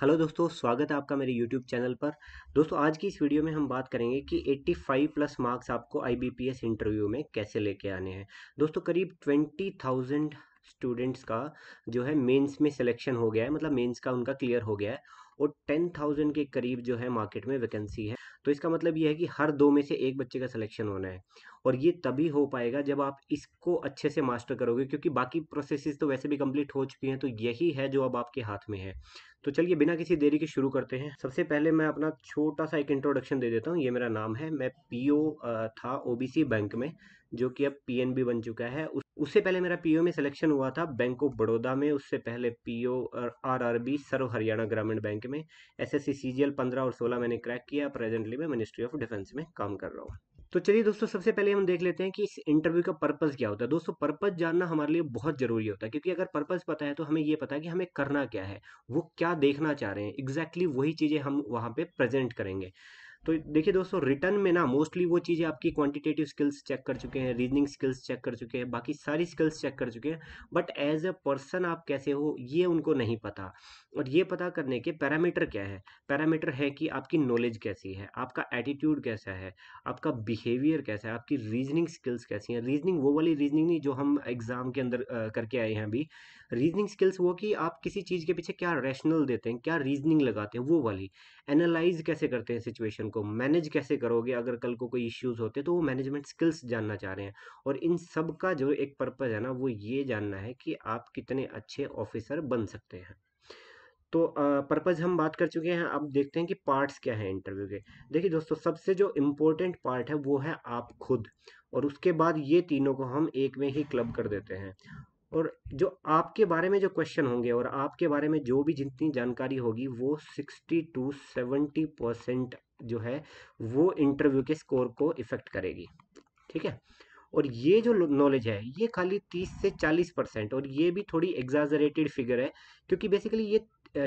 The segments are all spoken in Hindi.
हेलो दोस्तों स्वागत है आपका मेरे यूट्यूब चैनल पर दोस्तों आज की इस वीडियो में हम बात करेंगे कि 85 प्लस मार्क्स आपको आईबीपीएस इंटरव्यू में कैसे लेके आने हैं दोस्तों करीब 20,000 स्टूडेंट्स का जो है मेंस में सिलेक्शन हो गया है मतलब मेंस का उनका क्लियर हो गया है और 10,000 के करीब जो है मार्केट में वैकेंसी है तो इसका मतलब ये है कि हर दो में से एक बच्चे का सिलेक्शन होना है और ये तभी हो पाएगा जब आप इसको अच्छे से मास्टर करोगे क्योंकि बाकी प्रोसेसेस तो वैसे भी कंप्लीट हो चुकी हैं तो यही है जो अब आपके हाथ में है तो चलिए बिना किसी देरी के शुरू करते हैं सबसे पहले मैं अपना छोटा सा एक इंट्रोडक्शन दे देता हूँ ये मेरा नाम है मैं पीओ था ओबीसी बैंक में जो कि अब पीएनबी बन चुका है उससे पहले मेरा पीओ में सिलेक्शन हुआ था बैंक ऑफ बड़ौदा में उससे पहले PO R R B Sarva Haryana Gramin bank में S S C C G L पंद्रह और सोलह मैंने क्रैक किया प्रेजेंटली मैं मिनिस्ट्री ऑफ डिफेंस में काम कर रहा हूँ तो चलिए दोस्तों सबसे पहले हम देख लेते हैं कि इस इंटरव्यू का पर्पस क्या होता है दोस्तों पर्पस जानना हमारे लिए बहुत जरूरी होता है क्योंकि अगर पर्पस पता है तो हमें ये पता है कि हमें करना क्या है वो क्या देखना चाह रहे हैं एग्जैक्टली exactly वही चीजें हम वहाँ पे प्रेजेंट करेंगे तो देखिए दोस्तों रिटर्न में ना मोस्टली वो चीज़ें आपकी क्वांटिटेटिव स्किल्स चेक कर चुके हैं रीजनिंग स्किल्स चेक कर चुके हैं बाकी सारी स्किल्स चेक कर चुके हैं बट एज अ पर्सन आप कैसे हो ये उनको नहीं पता और ये पता करने के पैरामीटर क्या है पैरामीटर है कि आपकी नॉलेज कैसी है आपका एटीट्यूड कैसा है आपका बिहेवियर कैसा है आपकी रीजनिंग स्किल्स कैसी हैं रीजनिंग वो वाली रीजनिंग नहीं जो हम एग्ज़ाम के अंदर करके आए हैं अभी रीजनिंग स्किल्स वो कि आप किसी चीज़ के पीछे क्या रैशनल देते हैं क्या रीजनिंग लगाते हैं वो वाली एनालाइज कैसे करते हैं सिचुएशन को मैनेज कैसे करोगे अगर कल को कोई इश्यूज होते तो वो मैनेजमेंट स्किल्स जानना चाह रहे हैं और इन सब का जो एक पर्पज़ है ना वो ये जानना है कि आप कितने अच्छे ऑफिसर बन सकते हैं तो पर्पज़ हम बात कर चुके हैं अब देखते हैं कि पार्ट्स क्या है इंटरव्यू के देखिए दोस्तों सबसे जो इम्पोर्टेंट पार्ट है वो है आप खुद और उसके बाद ये तीनों को हम एक में ही क्लब कर देते हैं और जो आपके बारे में जो क्वेश्चन होंगे और आपके बारे में जो भी जितनी जानकारी होगी वो सिक्सटी टू सेवेंटी परसेंट जो है वो इंटरव्यू के स्कोर को इफ़ेक्ट करेगी ठीक है और ये जो नॉलेज है ये खाली 30 से 40 परसेंट और ये भी थोड़ी एग्जाजरेटेड फिगर है क्योंकि बेसिकली ये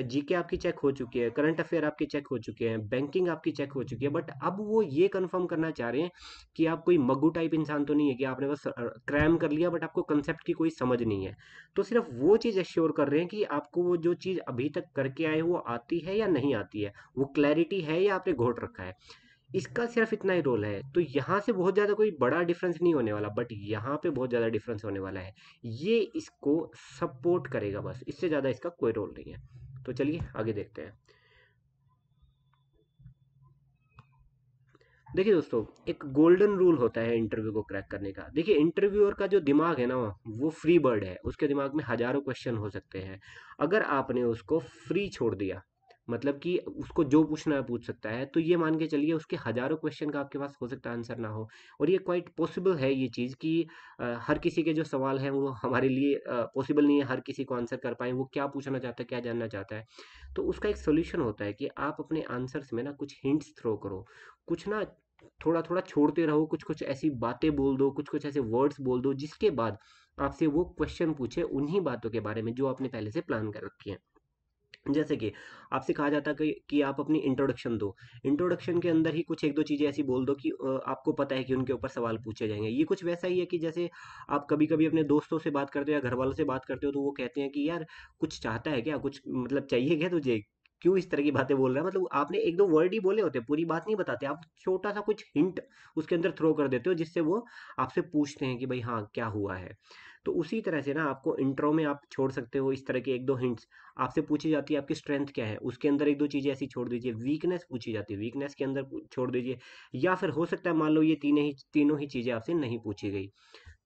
जीके आपकी चेक हो चुकी है करंट अफेयर आपके चेक हो चुके हैं बैंकिंग आपकी चेक हो चुकी है बट अब वो ये कंफर्म करना चाह रहे हैं कि आप कोई मग्गू टाइप इंसान तो नहीं है कि आपने बस क्रैम कर लिया बट आपको कंसेप्ट की कोई समझ नहीं है तो सिर्फ वो चीज़ एश्योर कर रहे हैं कि आपको वो जो चीज़ अभी तक करके आए वो आती है या नहीं आती है वो क्लैरिटी है या आपने घोट रखा है इसका सिर्फ इतना ही रोल है तो यहाँ से बहुत ज़्यादा कोई बड़ा डिफरेंस नहीं होने वाला बट यहाँ पे बहुत ज़्यादा डिफरेंस होने वाला है ये इसको सपोर्ट करेगा बस इससे ज़्यादा इसका कोई रोल नहीं है तो चलिए आगे देखते हैं देखिए दोस्तों एक गोल्डन रूल होता है इंटरव्यू को क्रैक करने का देखिए इंटरव्यूअर का जो दिमाग है ना वो फ्री बर्ड है उसके दिमाग में हजारों क्वेश्चन हो सकते हैं अगर आपने उसको फ्री छोड़ दिया मतलब कि उसको जो पूछना है पूछ सकता है तो ये मान के चलिए उसके हज़ारों क्वेश्चन का आपके पास हो सकता है आंसर ना हो और ये क्वाइट पॉसिबल है ये चीज़ कि हर किसी के जो सवाल हैं वो हमारे लिए पॉसिबल नहीं है हर किसी को आंसर कर पाए वो क्या पूछना चाहता है क्या जानना चाहता है तो उसका एक सोल्यूशन होता है कि आप अपने आंसर्स में ना कुछ हिंट्स थ्रो करो कुछ ना थोड़ा थोड़ा छोड़ते रहो कुछ कुछ ऐसी बातें बोल दो कुछ कुछ ऐसे वर्ड्स बोल दो जिसके बाद आपसे वो क्वेश्चन पूछे उन्हीं बातों के बारे में जो आपने पहले से प्लान कर रखी है जैसे कि आपसे कहा जाता है कि आप अपनी इंट्रोडक्शन दो इंट्रोडक्शन के अंदर ही कुछ एक दो चीज़ें ऐसी बोल दो कि आपको पता है कि उनके ऊपर सवाल पूछे जाएंगे ये कुछ वैसा ही है कि जैसे आप कभी कभी अपने दोस्तों से बात करते हो या घर वालों से बात करते हो तो वो कहते हैं कि यार कुछ चाहता है क्या कुछ मतलब चाहिए क्या तुझे क्यों इस तरह की बातें बोल रहा है मतलब आपने एक दो वर्ड ही बोले होते पूरी बात नहीं बताते आप छोटा सा कुछ हिंट उसके अंदर थ्रो कर देते हो जिससे वो आपसे पूछते हैं कि भाई हाँ क्या हुआ है तो उसी तरह से ना आपको इंट्रो में आप छोड़ सकते हो इस तरह के एक दो हिंट्स आपसे पूछी जाती है आपकी स्ट्रेंथ क्या है उसके अंदर एक दो चीज़ें ऐसी छोड़ दीजिए वीकनेस पूछी जाती है वीकनेस के अंदर छोड़ दीजिए या फिर हो सकता है मान लो ये तीनों ही तीनों ही चीज़ें आपसे नहीं पूछी गई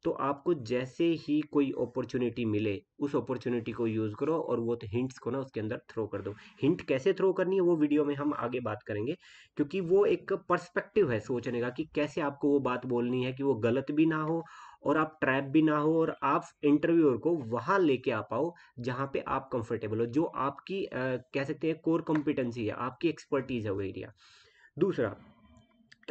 तो आपको जैसे ही कोई अपॉर्चुनिटी मिले उस अपॉर्चुनिटी को यूज़ करो और वो तो हिंट्स को ना उसके अंदर थ्रो कर दो हिंट कैसे थ्रो करनी है वो वीडियो में हम आगे बात करेंगे क्योंकि वो एक पर्सपेक्टिव है सोचने का कि कैसे आपको वो बात बोलनी है कि वो गलत भी ना हो और आप ट्रैप भी ना हो और आप इंटरव्यूअर को वहाँ लेके आ पाओ जहाँ पे आप कंफर्टेबल हो जो आपकी आ, कह सकते हैं कोर कॉम्पिटेंसी है आपकी एक्सपर्टीज है वो एरिया दूसरा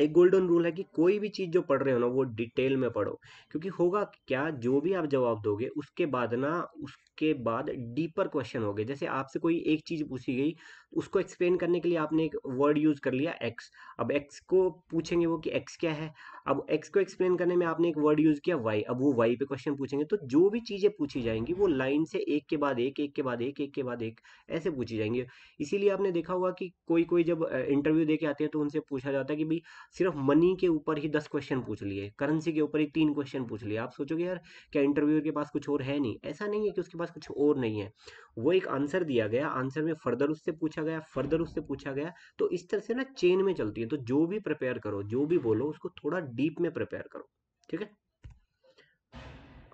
एक गोल्डन रूल है कि कोई भी चीज़ जो पढ़ रहे हो ना वो डिटेल में पढ़ो क्योंकि होगा क्या जो भी आप जवाब दोगे उसके बाद ना उस उसके बाद डीपर क्वेश्चन हो गए जैसे आपसे कोई एक चीज़ पूछी गई तो उसको एक्सप्लेन करने के लिए आपने एक वर्ड यूज़ कर लिया एक्स अब एक्स को पूछेंगे वो कि एक्स क्या है अब एक्स को एक्सप्लेन करने में आपने एक वर्ड यूज़ किया वाई अब वो वाई पे क्वेश्चन पूछेंगे तो जो भी चीज़ें पूछी जाएंगी वो लाइन से एक के बाद एक एक के बाद एक एक के बाद एक ऐसे पूछी जाएंगी इसीलिए आपने देखा होगा कि कोई कोई जब इंटरव्यू दे के आते हैं तो उनसे पूछा जाता है कि भाई सिर्फ मनी के ऊपर ही दस क्वेश्चन पूछ लिए करेंसी के ऊपर ही तीन क्वेश्चन पूछ लिए आप सोचोगे यार क्या इंटरव्यू के पास कुछ और है नहीं ऐसा नहीं है कि उसके पास कुछ और नहीं है वो एक आंसर दिया गया आंसर में फर्दर उससे पूछा गया फर्दर उससे पूछा गया तो इस तरह से ना चेन में चलती है तो जो भी प्रिपेयर करो जो भी बोलो उसको थोड़ा डीप में प्रिपेयर करो ठीक है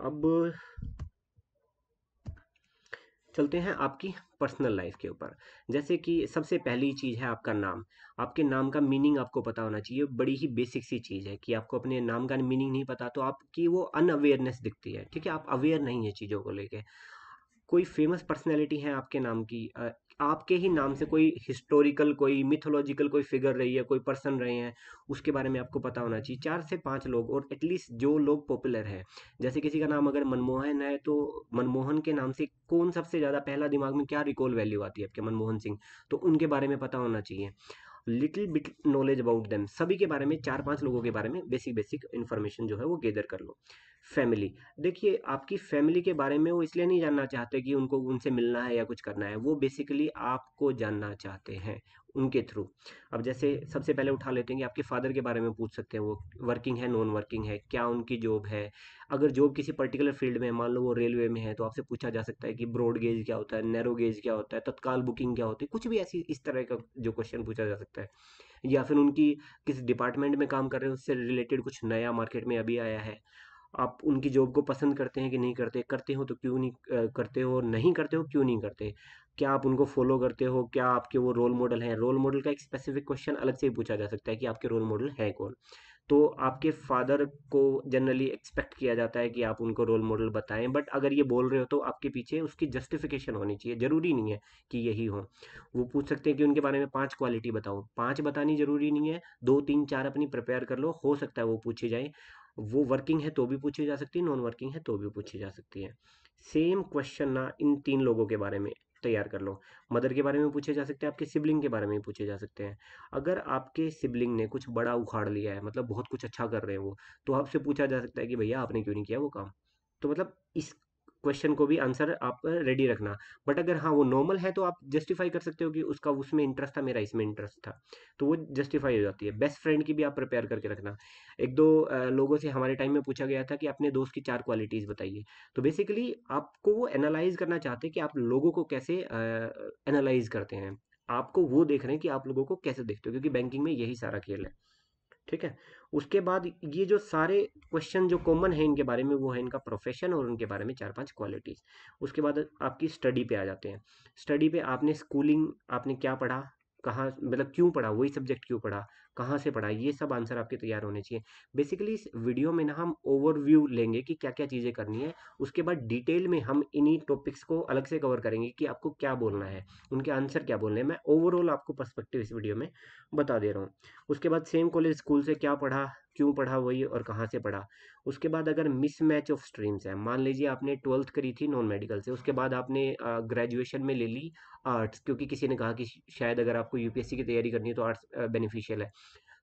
अब चलते हैं आपकी पर्सनल लाइफ के ऊपर जैसे कि सबसे पहली चीज़ है आपका नाम आपके नाम का मीनिंग आपको पता होना चाहिए बड़ी ही बेसिक सी चीज़ है कि आपको अपने नाम का मीनिंग नहीं पता तो आपकी वो अनअवेयरनेस दिखती है ठीक है आप अवेयर नहीं है चीज़ों को लेके कोई फेमस पर्सनैलिटी है आपके नाम की आपके ही नाम से कोई हिस्टोरिकल कोई मिथोलॉजिकल कोई फिगर रही है कोई पर्सन रहे हैं उसके बारे में आपको पता होना चाहिए चार से पांच लोग और एटलीस्ट जो लोग पॉपुलर है जैसे किसी का नाम अगर मनमोहन है तो मनमोहन के नाम से कौन सबसे ज़्यादा पहला दिमाग में क्या रिकॉल वैल्यू आती है आपके मनमोहन सिंह तो उनके बारे में पता होना चाहिए little bit knowledge about them सभी के बारे में चार पांच लोगों के बारे में बेसिक बेसिक इन्फॉर्मेशन जो है वो गैदर कर लो फैमिली देखिए आपकी फैमिली के बारे में वो इसलिए नहीं जानना चाहते कि उनको उनसे मिलना है या कुछ करना है वो बेसिकली आपको जानना चाहते हैं उनके थ्रू अब जैसे सबसे पहले उठा लेते हैं कि आपके फादर के बारे में पूछ सकते हैं वो वर्किंग है नॉन वर्किंग है क्या उनकी जॉब है अगर जॉब किसी पर्टिकुलर फील्ड में मान लो वो रेलवे में है तो आपसे पूछा जा सकता है कि ब्रॉड गेज क्या होता है नैरो गेज क्या होता है तत्काल बुकिंग क्या होती है कुछ भी ऐसी इस तरह का जो क्वेश्चन पूछा जा सकता है या फिर उनकी किस डिपार्टमेंट में काम कर रहे हैं उससे रिलेटेड कुछ नया मार्केट में अभी आया है आप उनकी जॉब को पसंद करते हैं कि नहीं करते करते हो तो क्यों नहीं करते हो नहीं करते हो क्यों नहीं करते क्या आप उनको फॉलो करते हो क्या आपके वो रोल मॉडल हैं रोल मॉडल का एक स्पेसिफिक क्वेश्चन अलग से ही पूछा जा सकता है कि आपके रोल मॉडल हैं कौन तो आपके फादर को जनरली एक्सपेक्ट किया जाता है कि आप उनको रोल मॉडल बताएं बट अगर ये बोल रहे हो तो आपके पीछे उसकी जस्टिफिकेशन होनी चाहिए ज़रूरी नहीं है कि यही हो वो पूछ सकते हैं कि उनके बारे में पांच क्वालिटी बताओ पांच बतानी ज़रूरी नहीं है दो तीन चार अपनी प्रिपेयर कर लो हो सकता है वो पूछे जाए वो वर्किंग है तो भी पूछी जा सकती है नॉन वर्किंग है तो भी पूछी जा सकती है सेम क्वेश्चन ना इन तीन लोगों के बारे में तैयार कर लो मदर के बारे में पूछे जा सकते हैं आपके सिबलिंग के बारे में पूछे जा सकते हैं अगर आपके सिबलिंग ने कुछ बड़ा उखाड़ लिया है मतलब बहुत कुछ अच्छा कर रहे हैं वो तो आपसे पूछा जा सकता है कि भैया आपने क्यों नहीं किया वो काम तो मतलब इस क्वेश्चन को भी आंसर आप रेडी रखना बट अगर हाँ वो नॉर्मल है तो आप जस्टिफाई कर सकते हो कि उसका उसमें इंटरेस्ट था मेरा इसमें इंटरेस्ट था तो वो जस्टिफाई हो जाती है बेस्ट फ्रेंड की भी आप प्रिपेयर करके रखना एक दो लोगों से हमारे टाइम में पूछा गया था कि अपने दोस्त की चार क्वालिटीज़ बताइए तो बेसिकली आपको वो एनालाइज करना चाहते हैं कि आप लोगों को कैसे एनालाइज करते हैं आपको वो देख रहे हैं कि आप लोगों को कैसे देखते हो क्योंकि बैंकिंग में यही सारा खेल है ठीक है उसके बाद ये जो सारे क्वेश्चन जो कॉमन है इनके बारे में वो है इनका प्रोफेशन और उनके बारे में चार पांच क्वालिटीज़ उसके बाद आपकी स्टडी पे आ जाते हैं स्टडी पे आपने स्कूलिंग आपने क्या पढ़ा कहाँ मतलब क्यों पढ़ा वही सब्जेक्ट क्यों पढ़ा कहाँ से पढ़ा ये सब आंसर आपके तैयार होने चाहिए बेसिकली इस वीडियो में ना हम ओवरव्यू लेंगे कि क्या क्या चीज़ें करनी है उसके बाद डिटेल में हम इन्हीं टॉपिक्स को अलग से कवर करेंगे कि आपको क्या बोलना है उनके आंसर क्या बोलने हैं मैं ओवरऑल आपको पर्सपेक्टिव इस वीडियो में बता दे रहा हूँ उसके बाद सेम कॉलेज स्कूल से क्या पढ़ा क्यों पढ़ा वही और कहाँ से पढ़ा उसके बाद अगर मिसमैच ऑफ स्ट्रीम्स है मान लीजिए आपने ट्वेल्थ करी थी नॉन मेडिकल से उसके बाद आपने ग्रेजुएशन में ले ली आर्ट्स क्योंकि किसी ने कहा कि शायद अगर आपको यूपीएससी की तैयारी करनी है तो आर्ट्स बेनिफिशियल है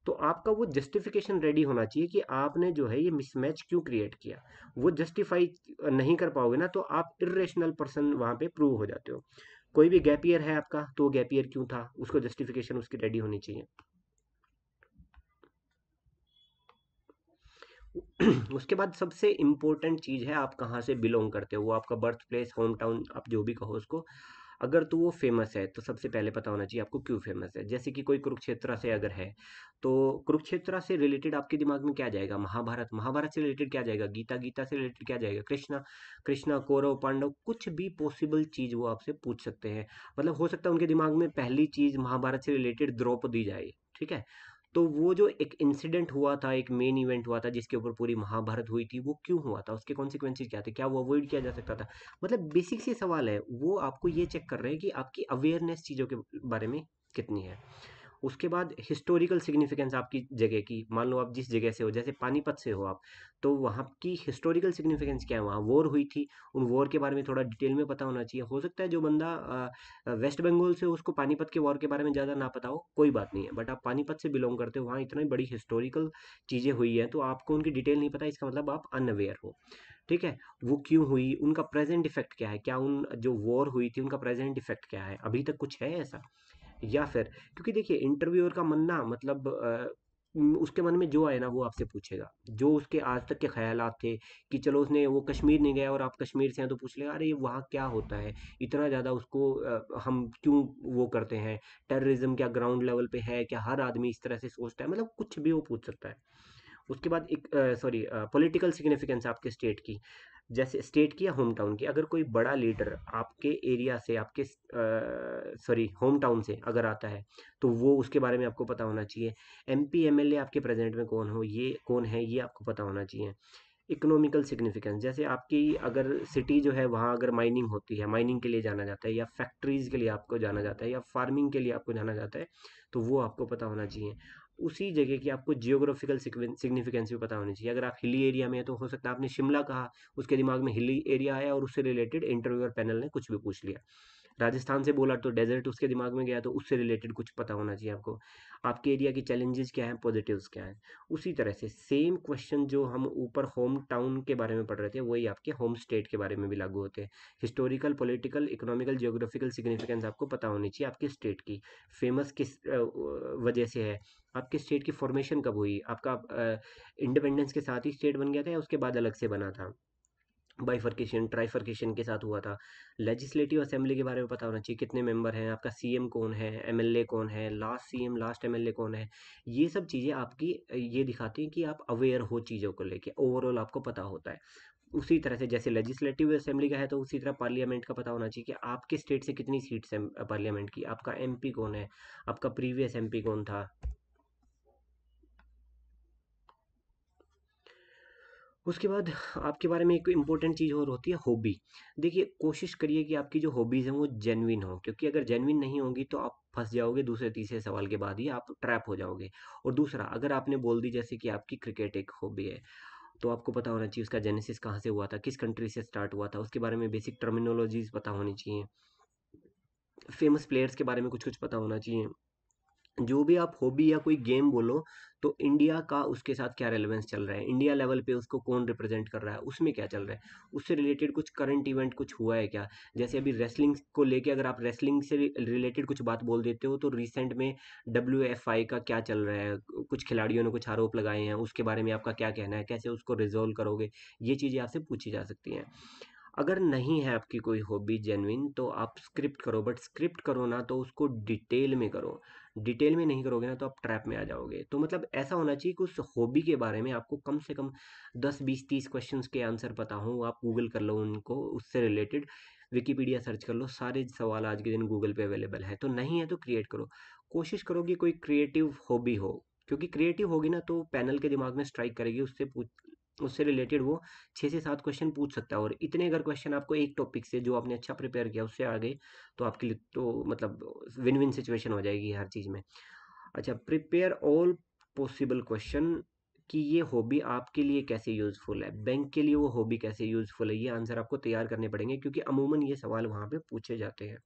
तो आपका वो जस्टिफिकेशन रेडी होना चाहिए कि आपने जो है ये मिसमैच क्यों क्रिएट किया वो जस्टिफाई नहीं कर पाओगे ना तो आप इेशनल पर्सन वहाँ पे प्रूव हो जाते हो कोई भी गैप ईयर है आपका तो गैप ईयर क्यों था उसको जस्टिफिकेशन उसकी रेडी होनी चाहिए उसके बाद सबसे इम्पोर्टेंट चीज़ है आप कहाँ से बिलोंग करते हो वो आपका बर्थ प्लेस होम टाउन आप जो भी कहो उसको अगर तो वो फेमस है तो सबसे पहले पता होना चाहिए आपको क्यों फेमस है जैसे कि कोई कुरुक्षेत्रा से अगर है तो कुरुक्षेत्रा से रिलेटेड आपके दिमाग में क्या जाएगा महाभारत महाभारत से रिलेटेड क्या जाएगा गीता गीता से रिलेटेड क्या जाएगा कृष्णा कृष्णा कौरव पांडव कुछ भी पॉसिबल चीज़ वो आपसे पूछ सकते हैं मतलब हो सकता है उनके दिमाग में पहली चीज़ महाभारत से रिलेटेड द्रौपदी जाए ठीक है तो वो जो एक इंसिडेंट हुआ था एक मेन इवेंट हुआ था जिसके ऊपर पूरी महाभारत हुई थी वो क्यों हुआ था उसके कॉन्सिक्वेंसेज क्या थे क्या वो अवॉइड किया जा सकता था मतलब बेसिक से सवाल है वो आपको ये चेक कर रहे हैं कि आपकी अवेयरनेस चीज़ों के बारे में कितनी है उसके बाद हिस्टोरिकल सिग्निफिकेंस आपकी जगह की मान लो आप जिस जगह से हो जैसे पानीपत से हो आप तो वहाँ की हिस्टोरिकल सिग्निफिकेंस क्या है वहाँ वॉर हुई थी उन वॉर के बारे में थोड़ा डिटेल में पता होना चाहिए हो सकता है जो बंदा वेस्ट बंगाल से उसको पानीपत के वॉर के बारे में ज़्यादा ना पता हो कोई बात नहीं है बट आप पानीपत से बिलोंग करते हो वहाँ इतनी बड़ी हिस्टोरिकल चीज़ें हुई हैं तो आपको उनकी डिटेल नहीं पता इसका मतलब आप अनअवेयर हो ठीक है वो क्यों हुई उनका प्रेजेंट इफेक्ट क्या है क्या उन जो वॉर हुई थी उनका प्रेजेंट इफेक्ट क्या है अभी तक कुछ है ऐसा या फिर क्योंकि देखिए इंटरव्यूअर का मन ना मतलब उसके मन में जो आए ना वो आपसे पूछेगा जो उसके आज तक के ख्याल थे कि चलो उसने वो कश्मीर नहीं गया और आप कश्मीर से हैं तो पूछ लेगा अरे वहाँ क्या होता है इतना ज़्यादा उसको हम क्यों वो करते हैं टेररिज्म क्या ग्राउंड लेवल पे है क्या हर आदमी इस तरह से सोचता है मतलब कुछ भी वो पूछ सकता है उसके बाद एक सॉरी पॉलिटिकल सिग्निफिकेंस आपके स्टेट की जैसे स्टेट की या होम टाउन की अगर कोई बड़ा लीडर आपके एरिया से आपके सॉरी होम टाउन से अगर आता है तो वो उसके बारे में आपको पता होना चाहिए M P M L A आपके प्रेजेंट में कौन हो ये कौन है ये आपको पता होना चाहिए इकोनॉमिकल सिग्निफिकेंस जैसे आपकी अगर सिटी जो है वहाँ अगर माइनिंग होती है माइनिंग के लिए जाना जाता है या फैक्ट्रीज़ के लिए आपको जाना जाता है या फार्मिंग के लिए आपको जाना जाता है तो वो आपको पता होना चाहिए उसी जगह की आपको जियोग्राफिकल सिग्निफिकेंस भी पता होनी चाहिए अगर आप हिली एरिया में है तो हो सकता है आपने शिमला कहा उसके दिमाग में हिली एरिया आया और उससे रिलेटेड इंटरव्यूअर पैनल ने कुछ भी पूछ लिया राजस्थान से बोला तो डेजर्ट उसके दिमाग में गया तो उससे रिलेटेड कुछ पता होना चाहिए आपको आपके एरिया के चैलेंजेस क्या हैं पॉजिटिव्स क्या हैं उसी तरह से सेम क्वेश्चन जो हम ऊपर होम टाउन के बारे में पढ़ रहे थे वही आपके होम स्टेट के बारे में भी लागू होते हैं historical political economical geographical significance आपको पता होनी चाहिए आपके स्टेट की फेमस किस वजह से है आपके स्टेट की फॉर्मेशन कब हुई आपका इंडिपेंडेंस के साथ ही स्टेट बन गया था या उसके बाद अलग से बना था बाइफर्केशन ट्राइफर्केशन के साथ हुआ था लेजिस्लेटिव असेंबली के बारे में पता होना चाहिए कितने मेंबर हैं आपका सीएम कौन है एमएलए कौन है लास्ट सीएम लास्ट एमएलए कौन है ये सब चीज़ें आपकी ये दिखाती हैं कि आप अवेयर हो चीज़ों को लेके ओवरऑल आपको पता होता है उसी तरह से जैसे लेजिस्लेटिव असेंबली का है तो उसी तरह पार्लियामेंट का पता होना चाहिए कि आपके स्टेट से कितनी सीट्स हैं पार्लियामेंट की आपका एम कौन है आपका प्रीवियस एम कौन था उसके बाद आपके बारे में एक इम्पोर्टेंट चीज़ और होती है हॉबी देखिए कोशिश करिए कि आपकी जो हॉबीज़ हैं वो जेनविन हो क्योंकि अगर जेनविन नहीं होंगी तो आप फंस जाओगे दूसरे तीसरे सवाल के बाद ही आप ट्रैप हो जाओगे और दूसरा अगर आपने बोल दी जैसे कि आपकी क्रिकेट एक हॉबी है तो आपको पता होना चाहिए उसका जेनेसिस कहाँ से हुआ था किस कंट्री से स्टार्ट हुआ था उसके बारे में बेसिक टर्मिनोलॉजीज पता होनी चाहिए फेमस प्लेयर्स के बारे में कुछ कुछ पता होना चाहिए जो भी आप हॉबी या कोई गेम बोलो तो इंडिया का उसके साथ क्या रेलेवेंस चल रहा है इंडिया लेवल पे उसको कौन रिप्रेजेंट कर रहा है उसमें क्या चल रहा है उससे रिलेटेड कुछ करंट इवेंट कुछ हुआ है क्या जैसे अभी रेसलिंग को लेके अगर आप रेसलिंग से रिलेटेड कुछ बात बोल देते हो तो रिसेंट में डब्ल्यू का क्या चल रहा है कुछ खिलाड़ियों ने कुछ आरोप लगाए हैं उसके बारे में आपका क्या कहना है कैसे उसको रिजोल्व करोगे ये चीज़ें आपसे पूछी जा सकती हैं अगर नहीं है आपकी कोई हॉबी जेनविन तो आप स्क्रिप्ट करो बट स्क्रिप्ट करो ना तो उसको डिटेल में करो डिटेल में नहीं करोगे ना तो आप ट्रैप में आ जाओगे तो मतलब ऐसा होना चाहिए कि उस हॉबी के बारे में आपको कम से कम दस बीस तीस क्वेश्चन के आंसर पता हो आप गूगल कर लो उनको उससे रिलेटेड विकीपीडिया सर्च कर लो सारे सवाल आज के दिन गूगल पर अवेलेबल है तो नहीं है तो क्रिएट करो कोशिश करो कि कोई क्रिएटिव हॉबी हो क्योंकि क्रिएटिव होगी ना तो पैनल के दिमाग में स्ट्राइक करेगी उससे उससे रिलेटेड वो छः से सात क्वेश्चन पूछ सकता है और इतने अगर क्वेश्चन आपको एक टॉपिक से जो आपने अच्छा प्रिपेयर किया उससे आ गए तो आपके लिए तो मतलब विन विन सिचुएशन हो जाएगी हर चीज़ में अच्छा प्रिपेयर ऑल पॉसिबल क्वेश्चन कि ये हॉबी आपके लिए कैसे यूज़फुल है बैंक के लिए वो हॉबी कैसे यूज़फुल है ये आंसर आपको तैयार करने पड़ेंगे क्योंकि अमूमन ये सवाल वहाँ पे पूछे जाते हैं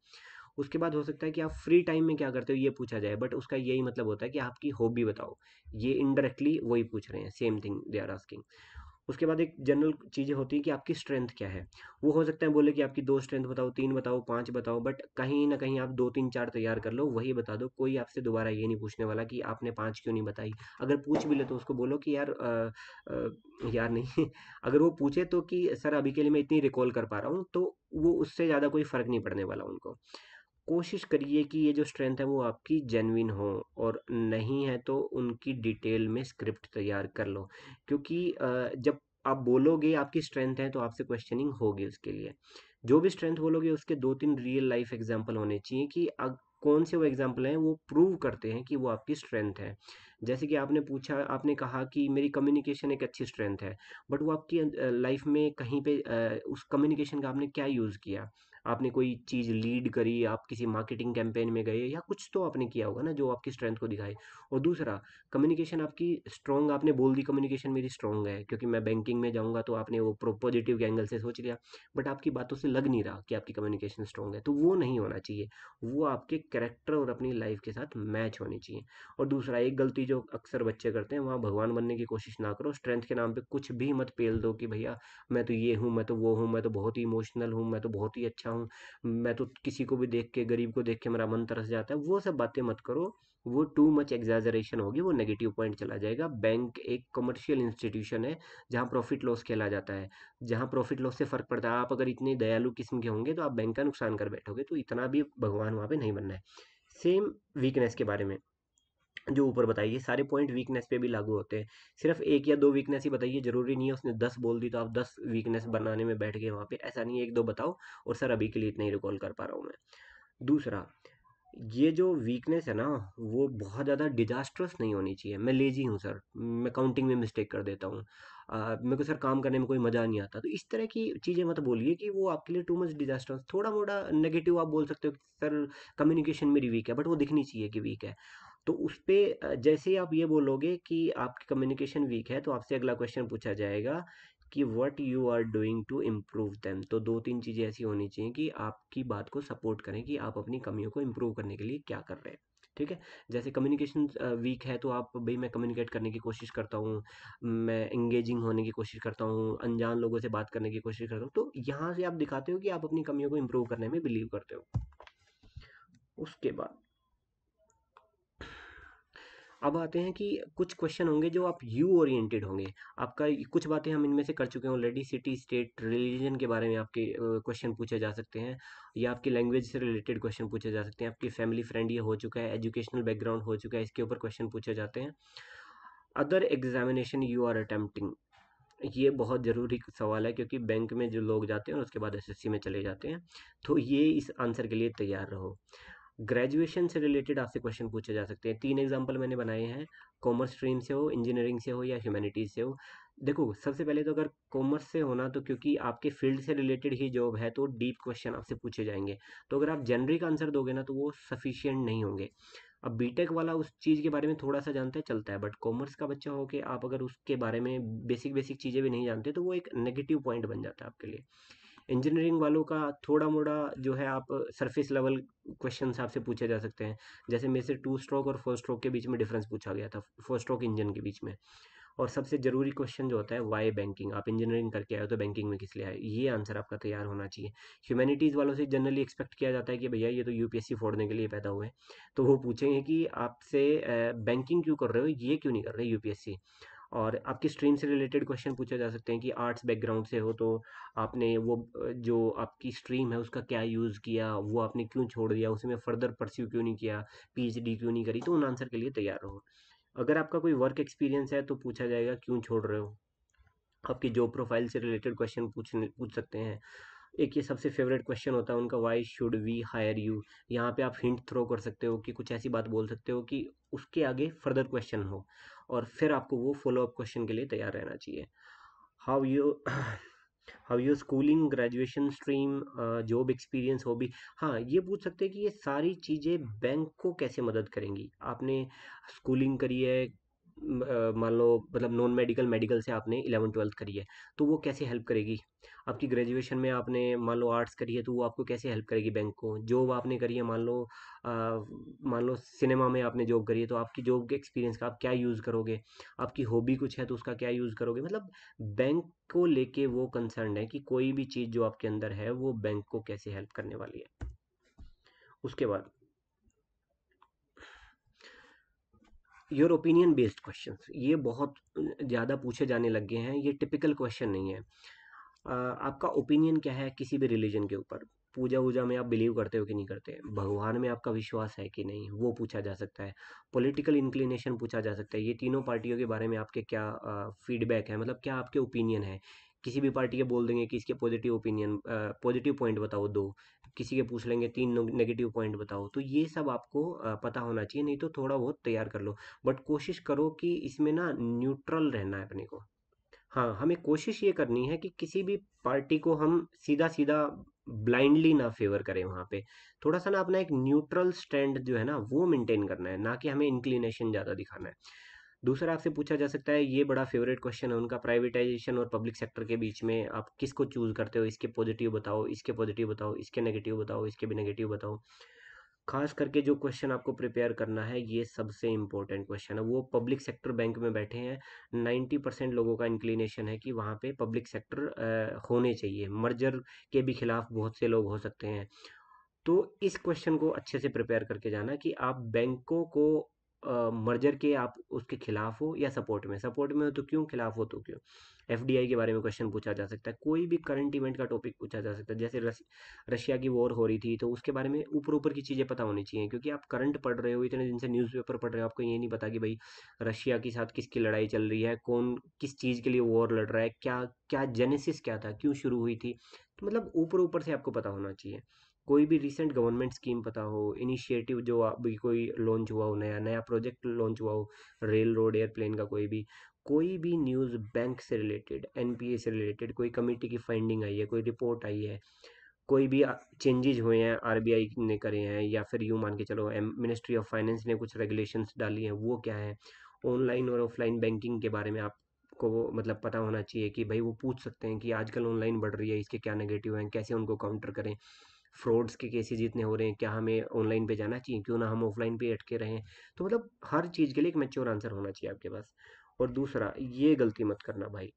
उसके बाद हो सकता है कि आप फ्री टाइम में क्या करते हो ये पूछा जाए बट उसका यही मतलब होता है कि आपकी हॉबी बताओ ये इनडायरेक्टली वही पूछ रहे हैं same thing they are asking उसके बाद एक जनरल चीज़ें होती हैं कि आपकी स्ट्रेंथ क्या है वो हो सकता है बोले कि आपकी दो स्ट्रेंथ बताओ तीन बताओ पाँच बताओ बट कहीं ना कहीं आप दो तीन चार तैयार कर लो वही बता दो कोई आपसे दोबारा ये नहीं पूछने वाला कि आपने पाँच क्यों नहीं बताई अगर पूछ भी ले तो उसको बोलो कि यार आ, आ, यार नहीं अगर वो पूछे तो कि सर अभी के लिए मैं इतनी रिकॉल कर पा रहा हूँ तो वो उससे ज़्यादा कोई फ़र्क नहीं पड़ने वाला उनको कोशिश करिए कि ये जो स्ट्रेंथ है वो आपकी जेनविन हो और नहीं है तो उनकी डिटेल में स्क्रिप्ट तैयार कर लो क्योंकि जब आप बोलोगे आपकी स्ट्रेंथ है तो आपसे क्वेश्चनिंग होगी उसके लिए जो भी स्ट्रेंथ बोलोगे उसके दो तीन रियल लाइफ एग्जाम्पल होने चाहिए कि अग, कौन से वो एग्जाम्पल हैं वो प्रूव करते हैं कि वो आपकी स्ट्रेंथ है जैसे कि आपने पूछा आपने कहा कि मेरी कम्युनिकेशन एक अच्छी स्ट्रेंथ है बट वो आपकी लाइफ में कहीं पे उस कम्युनिकेशन का आपने क्या यूज़ किया आपने कोई चीज़ लीड करी आप किसी मार्केटिंग कैंपेन में गए या कुछ तो आपने किया होगा ना जो आपकी स्ट्रेंथ को दिखाए और दूसरा कम्युनिकेशन आपकी स्ट्रॉन्ग आपने बोल दी कम्युनिकेशन मेरी स्ट्रॉन्ग है क्योंकि मैं बैंकिंग में जाऊँगा तो आपने वो पॉजिटिव के एंगल से सोच लिया बट आपकी बातों से लग नहीं रहा कि आपकी कम्युनिकेशन स्ट्रॉन्ग है तो वो नहीं होना चाहिए वो आपके करेक्टर और अपनी लाइफ के साथ मैच होनी चाहिए और दूसरा एक गलती जो अक्सर बच्चे करते हैं वहाँ भगवान बनने की कोशिश ना करो स्ट्रेंथ के नाम पर कुछ भी मत पेल दो कि भैया मैं तो ये हूँ मैं तो वो हूँ मैं तो बहुत ही इमोशनल हूँ मैं तो बहुत ही अच्छा अच्छा हूँ मैं तो किसी को भी देख के गरीब को देख के मेरा मन तरस जाता है वो सब बातें मत करो वो टू मच एग्जाजरेशन होगी वो नेगेटिव पॉइंट चला जाएगा बैंक एक कमर्शियल इंस्टीट्यूशन है जहाँ प्रॉफिट लॉस खेला जाता है जहाँ प्रॉफिट लॉस से फ़र्क पड़ता है आप अगर इतने दयालु किस्म के होंगे तो आप बैंक का नुकसान कर बैठोगे तो इतना भी भगवान वहाँ पर नहीं बनना है सेम वीकनेस के बारे में जो ऊपर बताइए सारे पॉइंट वीकनेस पे भी लागू होते हैं सिर्फ एक या दो वीकनेस ही बताइए जरूरी नहीं है उसने दस बोल दी तो आप दस वीकनेस बनाने में बैठ गए वहाँ पे ऐसा नहीं है एक दो बताओ और सर अभी के लिए इतना ही रिकॉल कर पा रहा हूँ मैं दूसरा ये जो वीकनेस है ना वो बहुत ज़्यादा डिजास्ट्रस नहीं होनी चाहिए मैं लेजी हूँ सर मैं काउंटिंग में मिस्टेक कर देता हूँ मेरे को सर काम करने में कोई मज़ा नहीं आता तो इस तरह की चीज़ें मत बोलिए कि वो आपके लिए टू मच डिजास्ट्रस थोड़ा मोटा नेगेटिव आप बोल सकते हो सर कम्युनिकेशन मेरी वीक है बट वो दिखनी चाहिए कि वीक है तो उस पर जैसे ही आप ये बोलोगे कि आपकी कम्युनिकेशन वीक है तो आपसे अगला क्वेश्चन पूछा जाएगा कि what you are doing to improve them तो दो तीन चीज़ें ऐसी होनी चाहिए कि आपकी बात को सपोर्ट करें कि आप अपनी कमियों को इम्प्रूव करने के लिए क्या कर रहे हैं ठीक है जैसे कम्युनिकेशन वीक है तो आप भाई मैं कम्युनिकेट करने की कोशिश करता हूँ मैं इंगेजिंग होने की कोशिश करता हूँ अनजान लोगों से बात करने की कोशिश करता हूँ तो यहाँ से आप दिखाते हो कि आप अपनी कमियों को इम्प्रूव करने में बिलीव करते हो उसके बाद अब आते हैं कि कुछ क्वेश्चन होंगे जो आप यू ओरिएंटेड होंगे आपका कुछ बातें हम इनमें से कर चुके हैं ऑलरेडी सिटी स्टेट रिलीजन के बारे में आपके क्वेश्चन पूछे जा सकते हैं या आपकी लैंग्वेज से रिलेटेड क्वेश्चन पूछे जा सकते हैं आपकी फैमिली फ्रेंड ये हो चुका है एजुकेशनल बैकग्राउंड हो चुका है इसके ऊपर क्वेश्चन पूछे जाते हैं other examination you are attempting ये बहुत ज़रूरी सवाल है क्योंकि बैंक में जो लोग जाते हैं उसके बाद एसएससी में चले जाते हैं तो ये इस आंसर के लिए तैयार रहो ग्रेजुएशन से रिलेटेड आपसे क्वेश्चन पूछे जा सकते हैं तीन एग्जाम्पल मैंने बनाए हैं कॉमर्स स्ट्रीम से हो इंजीनियरिंग से हो या ह्यूमैनिटीज से हो देखो सबसे पहले तो अगर कॉमर्स से होना तो क्योंकि आपके फील्ड से रिलेटेड ही जॉब है तो डीप क्वेश्चन आपसे पूछे जाएंगे तो अगर आप जनरिक आंसर दोगे ना तो वो सफिशियंट नहीं होंगे अब बीटेक वाला उस चीज़ के बारे में थोड़ा सा जानता है चलता है बट कॉमर्स का बच्चा हो के आप अगर उसके बारे में बेसिक बेसिक चीज़ें भी नहीं जानते तो वो एक नेगेटिव पॉइंट बन जाता है आपके लिए इंजीनियरिंग वालों का थोड़ा मोड़ा जो है आप सरफेस लेवल क्वेश्चन आपसे पूछे जा सकते हैं जैसे मेरे से टू स्ट्रोक और फोर स्ट्रोक के बीच में डिफरेंस पूछा गया था फोर स्ट्रोक इंजन के बीच में और सबसे ज़रूरी क्वेश्चन जो होता है वाई बैंकिंग आप इंजीनियरिंग करके आए हो तो बैंकिंग में किस लिए आए ये आंसर आपका तैयार होना चाहिए ह्यूमैनिटीज़ वालों से जनरली एक्सपेक्ट किया जाता है कि भैया ये तो यूपीएससी फोड़ने के लिए पैदा हुए हैं तो वो पूछेंगे कि आपसे बैंकिंग क्यों कर रहे हो ये क्यों नहीं कर रहे यूपीएससी और आपकी स्ट्रीम से रिलेटेड क्वेश्चन पूछे जा सकते हैं कि आर्ट्स बैकग्राउंड से हो तो आपने वो जो आपकी स्ट्रीम है उसका क्या यूज़ किया वो आपने क्यों छोड़ दिया उसमें फर्दर परस्यू क्यों नहीं किया पीएचडी क्यों नहीं करी तो उन आंसर के लिए तैयार रहो अगर आपका कोई वर्क एक्सपीरियंस है तो पूछा जाएगा क्यों छोड़ रहे हो आपकी जॉब प्रोफाइल से रिलेटेड क्वेश्चन पूछ सकते हैं एक ये सबसे फेवरेट क्वेश्चन होता है उनका why should we hire you यहाँ पे आप हिंट थ्रो कर सकते हो कि कुछ ऐसी बात बोल सकते हो कि उसके आगे फर्दर क्वेश्चन हो और फिर आपको वो फॉलो अप क्वेश्चन के लिए तैयार रहना चाहिए how you how you schooling graduation stream job experience हो भी हाँ ये पूछ सकते हैं कि ये सारी चीज़ें बैंक को कैसे मदद करेंगी आपने स्कूलिंग करी है मान लो मतलब नॉन मेडिकल मेडिकल से आपने इलेवन ट्वेल्थ करी है तो वो कैसे हेल्प करेगी आपकी ग्रेजुएशन में आपने मान लो आर्ट्स करी है तो वो आपको कैसे हेल्प करेगी बैंक को जॉब आपने करी है मान लो मान लो सिनेमा में आपने जॉब करी है तो आपकी जॉब के एक्सपीरियंस का आप क्या यूज़ करोगे आपकी हॉबी कुछ है तो उसका क्या यूज़ करोगे मतलब बैंक को लेके वो कंसर्न है कि कोई भी चीज़ जो आपके अंदर है वो बैंक को कैसे हेल्प करने वाली है उसके बाद योर ओपिनियन बेस्ड क्वेश्चन ये बहुत ज़्यादा पूछे जाने लग गए हैं ये टिपिकल क्वेश्चन नहीं है आपका ओपिनियन क्या है किसी भी रिलीजन के ऊपर पूजा वूजा में आप बिलीव करते हो कि नहीं करते भगवान में आपका विश्वास है कि नहीं वो पूछा जा सकता है पॉलिटिकल इंक्लिनेशन पूछा जा सकता है ये तीनों पार्टियों के बारे में आपके क्या फीडबैक है मतलब क्या आपके ओपिनियन है किसी भी पार्टी के बोल देंगे कि इसके पॉजिटिव ओपिनियन पॉजिटिव पॉइंट बताओ दो किसी के पूछ लेंगे तीन नेगेटिव पॉइंट बताओ तो ये सब आपको पता होना चाहिए नहीं तो थोड़ा बहुत तैयार कर लो बट कोशिश करो कि इसमें ना न्यूट्रल रहना है अपने को हाँ हमें कोशिश ये करनी है कि किसी भी पार्टी को हम सीधा सीधा ब्लाइंडली ना फेवर करें वहाँ पे थोड़ा सा ना अपना एक न्यूट्रल स्टैंड जो है ना वो मेंटेन करना है ना कि हमें इंक्लिनेशन ज़्यादा दिखाना है दूसरा आपसे पूछा जा सकता है ये बड़ा फेवरेट क्वेश्चन है उनका प्राइवेटाइजेशन और पब्लिक सेक्टर के बीच में आप किसको चूज़ करते हो इसके पॉजिटिव बताओ इसके पॉजिटिव बताओ इसके नेगेटिव बताओ इसके भी नेगेटिव बताओ खास करके जो क्वेश्चन आपको प्रिपेयर करना है ये सबसे इम्पोर्टेंट क्वेश्चन है वो पब्लिक सेक्टर बैंक में बैठे हैं नाइन्टी परसेंट लोगों का इंक्लिनेशन है कि वहाँ पे पब्लिक सेक्टर होने चाहिए मर्जर के भी खिलाफ बहुत से लोग हो सकते हैं तो इस क्वेश्चन को अच्छे से प्रिपेयर करके जाना कि आप बैंकों को मर्जर के आप उसके खिलाफ हो या सपोर्ट में सपोर्ट में हो तो क्यों खिलाफ हो तो क्यों एफ के बारे में क्वेश्चन पूछा जा सकता है कोई भी करंट इवेंट का टॉपिक पूछा जा सकता है जैसे रशिया की वॉर हो रही थी तो उसके बारे में ऊपर ऊपर की चीज़ें पता होनी चाहिए क्योंकि आप करंट पढ़ रहे हो इतने दिन से न्यूज़पेपर पढ़ रहे हो आपको ये नहीं पता कि भाई रशिया के साथ किसकी लड़ाई चल रही है कौन किस चीज़ के लिए वॉर लड़ रहा है क्या क्या जेनेसिस क्या था क्यों शुरू हुई थी तो मतलब ऊपर ऊपर से आपको पता होना चाहिए कोई भी रिसेंट गवर्नमेंट स्कीम पता हो इनिशिएटिव जो अभी कोई लॉन्च हुआ हो नया नया प्रोजेक्ट लॉन्च हुआ हो रेल रोड एयरप्लेन का कोई भी कोई भी न्यूज़ बैंक से रिलेटेड एन से रिलेटेड कोई कमेटी की फाइंडिंग आई है कोई रिपोर्ट आई है कोई भी चेंजेज हुए हैं आर ने करे हैं या फिर यूँ मान के चलो एम मिनिस्ट्री ऑफ फाइनेंस ने कुछ रेगुलेशंस डाली हैं वो क्या है ऑनलाइन और ऑफलाइन बैंकिंग के बारे में आप को मतलब पता होना चाहिए कि भाई वो पूछ सकते हैं कि आजकल ऑनलाइन बढ़ रही है इसके क्या नेगेटिव हैं कैसे उनको काउंटर करें फ्रॉड्स के केसेज इतने हो रहे हैं क्या हमें ऑनलाइन पे जाना चाहिए क्यों ना हम ऑफलाइन पे अटके रहें तो मतलब हर चीज़ के लिए एक मेच्योर आंसर होना चाहिए आपके पास और दूसरा ये गलती मत करना भाई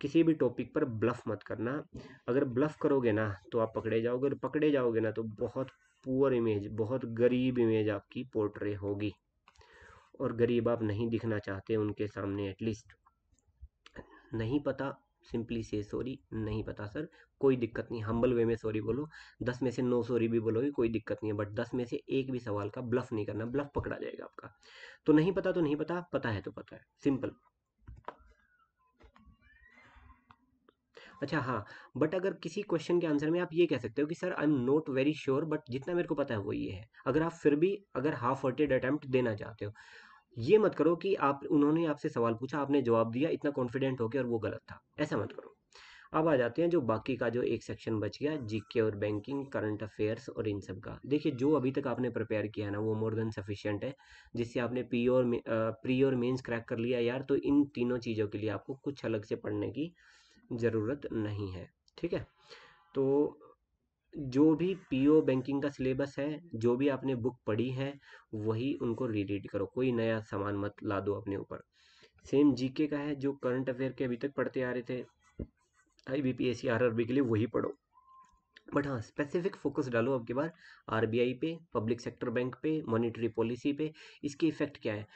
किसी भी टॉपिक पर ब्लफ मत करना अगर ब्लफ करोगे ना तो आप पकड़े जाओगे और पकड़े जाओगे ना तो बहुत पुअर इमेज बहुत गरीब इमेज आपकी पोर्ट्रे होगी और गरीब आप नहीं दिखना चाहते उनके सामने एटलीस्ट नहीं पता सिंपली से सॉरी नहीं पता सर कोई दिक्कत नहीं हम्बल वे में सॉरी बोलो दस में से नो सॉरी भी बोलोगे कोई दिक्कत नहीं है बट दस में से एक भी सवाल का ब्लफ नहीं करना ब्लफ पकड़ा जाएगा आपका तो नहीं पता तो नहीं पता पता है तो पता है सिंपल अच्छा हाँ बट अगर किसी क्वेश्चन के आंसर में आप ये कह सकते हो कि sir I am not very sure but जितना मेरे को पता है वो ये है अगर आप फिर भी अगर हाफ हार्टेड अटैम्प्ट देना चाहते हो ये मत करो कि आप उन्होंने आपसे सवाल पूछा आपने जवाब दिया इतना कॉन्फिडेंट हो गया और वो गलत था ऐसा मत करो अब आ जाते हैं जो बाकी का जो एक सेक्शन बच गया जीके और बैंकिंग करंट अफेयर्स और इन सब का देखिए जो अभी तक आपने प्रिपेयर किया है ना वो मोर देन सफिशियंट है जिससे आपने पी और प्री और मेंस क्रैक कर लिया यार तो इन तीनों चीज़ों के लिए आपको कुछ अलग से पढ़ने की ज़रूरत नहीं है ठीक है तो जो भी पीओ बैंकिंग का सिलेबस है जो भी आपने बुक पढ़ी है वही उनको रीड करो कोई नया सामान मत ला दो अपने ऊपर सेम जीके का है जो करंट अफेयर के अभी तक पढ़ते आ रहे थे I B P S C R R B के लिए वही पढ़ो बट हाँ स्पेसिफिक फोकस डालो अब आर बार आरबीआई पे पब्लिक सेक्टर बैंक पे मॉनेटरी पॉलिसी पे इसके इफेक्ट क्या है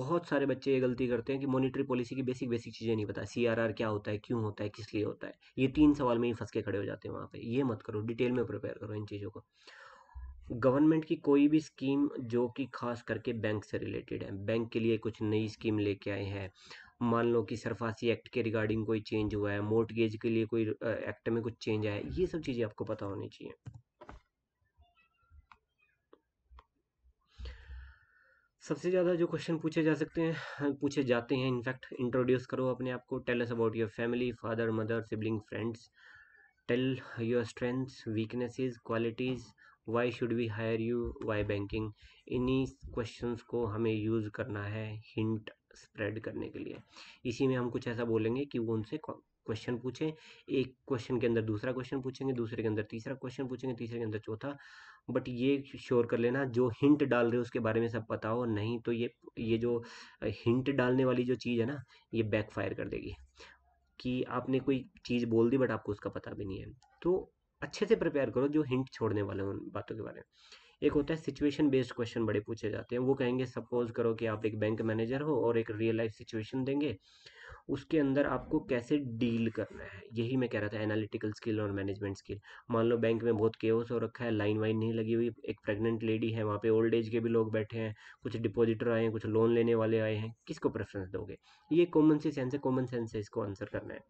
बहुत सारे बच्चे ये गलती करते हैं कि मॉनेटरी पॉलिसी की बेसिक बेसिक चीज़ें नहीं पता सीआरआर क्या होता है क्यों होता है किस लिए होता है ये तीन सवाल में ही फंस के खड़े हो जाते हैं वहाँ पर ये मत करो डिटेल में प्रिपेयर करो इन चीज़ों को गवर्नमेंट की कोई भी स्कीम जो कि खास करके बैंक से रिलेटेड है बैंक के लिए कुछ नई स्कीम लेके आए हैं मान लो कि सरफासी एक्ट के रिगार्डिंग कोई चेंज हुआ है मोर्टगेज के लिए कोई एक्ट में कुछ चेंज आया है ये सब चीज़ें आपको पता होनी चाहिए सबसे ज़्यादा जो क्वेश्चन पूछे जा सकते हैं पूछे जाते हैं इनफैक्ट इंट्रोड्यूस करो अपने आप को tell us about your family father mother sibling friends tell your strengths weaknesses qualities why should we hire you why banking इन्हीं क्वेश्चंस को हमें यूज़ करना है हिंट स्प्रेड करने के लिए इसी में हम कुछ ऐसा बोलेंगे कि वो उनसे क्वेश्चन पूछें एक क्वेश्चन के अंदर दूसरा क्वेश्चन पूछेंगे दूसरे के अंदर तीसरा क्वेश्चन पूछेंगे तीसरे के अंदर चौथा बट ये श्योर कर लेना जो हिंट डाल रहे हो उसके बारे में सब पता हो नहीं तो ये ये जो हिंट डालने वाली जो चीज़ है ना ये बैकफायर कर देगी कि आपने कोई चीज़ बोल दी बट आपको उसका पता भी नहीं है तो अच्छे से प्रिपेयर करो जो हिंट छोड़ने वाले उन बातों के बारे में एक होता है सिचुएशन बेस्ड क्वेश्चन बड़े पूछे जाते हैं वो कहेंगे सपोज करो कि आप एक बैंक मैनेजर हो और एक रियल लाइफ सिचुएशन देंगे उसके अंदर आपको कैसे डील करना है यही मैं कह रहा था एनालिटिकल स्किल और मैनेजमेंट स्किल मान लो बैंक में बहुत केओस हो रखा है लाइन वाइन नहीं लगी हुई एक प्रेग्नेंट लेडी है वहाँ पे ओल्ड एज के भी लोग बैठे हैं कुछ डिपॉजिटर आए हैं कुछ लोन लेने वाले आए हैं किसको प्रेफरेंस दोगे ये कॉमन सी सेंस है कॉमन सेंस है इसको आंसर करना है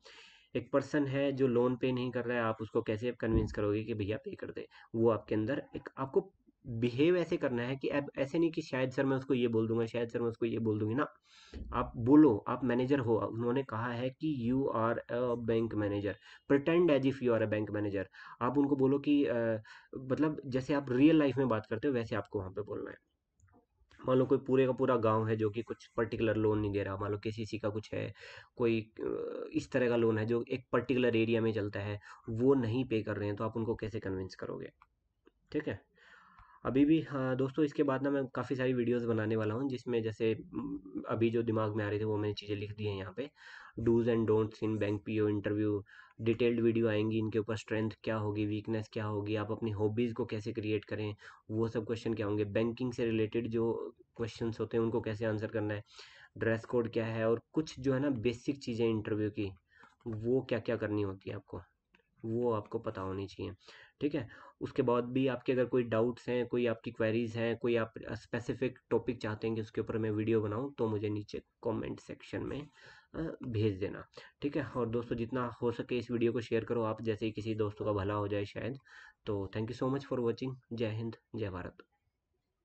एक पर्सन है जो लोन पे नहीं कर रहा है आप उसको कैसे कन्विंस करोगे कि भैया पे कर दे वो आपके अंदर एक आपको बिहेव ऐसे करना है कि अब ऐसे नहीं कि शायद सर मैं उसको ये बोल दूंगा शायद सर मैं उसको ये बोल दूंगी ना आप बोलो आप मैनेजर हो उन्होंने कहा है कि you are a bank manager pretend as if you are a bank manager आप उनको बोलो कि आ, मतलब जैसे आप रियल लाइफ में बात करते हो वैसे आपको वहाँ पर बोलना है मान लो कोई पूरे का पूरा गांव है जो कि कुछ पर्टिकुलर लोन नहीं दे रहा मान लो के का कुछ है कोई इस तरह का लोन है जो एक पर्टिकुलर एरिया में चलता है वो नहीं पे कर रहे हैं तो आप उनको कैसे कन्विंस करोगे ठीक है अभी भी हाँ दोस्तों इसके बाद ना मैं काफ़ी सारी वीडियोस बनाने वाला हूँ जिसमें जैसे अभी जो दिमाग में आ रही थी वो मैंने चीज़ें लिख दी हैं यहाँ पे dos and don'ts in bank PO interview detailed video आएंगी इनके ऊपर स्ट्रेंथ क्या होगी वीकनेस क्या होगी आप अपनी हॉबीज़ को कैसे क्रिएट करें वो सब क्वेश्चन क्या होंगे बैंकिंग से रिलेटेड जो क्वेश्चन होते हैं उनको कैसे आंसर करना है ड्रेस कोड क्या है और कुछ जो है ना बेसिक चीज़ें इंटरव्यू की वो क्या क्या करनी होती है आपको वो आपको पता होनी चाहिए ठीक है उसके बाद भी आपके अगर कोई डाउट्स हैं कोई आपकी क्वेरीज हैं कोई आप स्पेसिफिक टॉपिक चाहते हैं कि उसके ऊपर मैं वीडियो बनाऊं तो मुझे नीचे कमेंट सेक्शन में भेज देना ठीक है और दोस्तों जितना हो सके इस वीडियो को शेयर करो आप जैसे ही किसी दोस्तों का भला हो जाए शायद तो thank you so much for watching जय हिंद जय भारत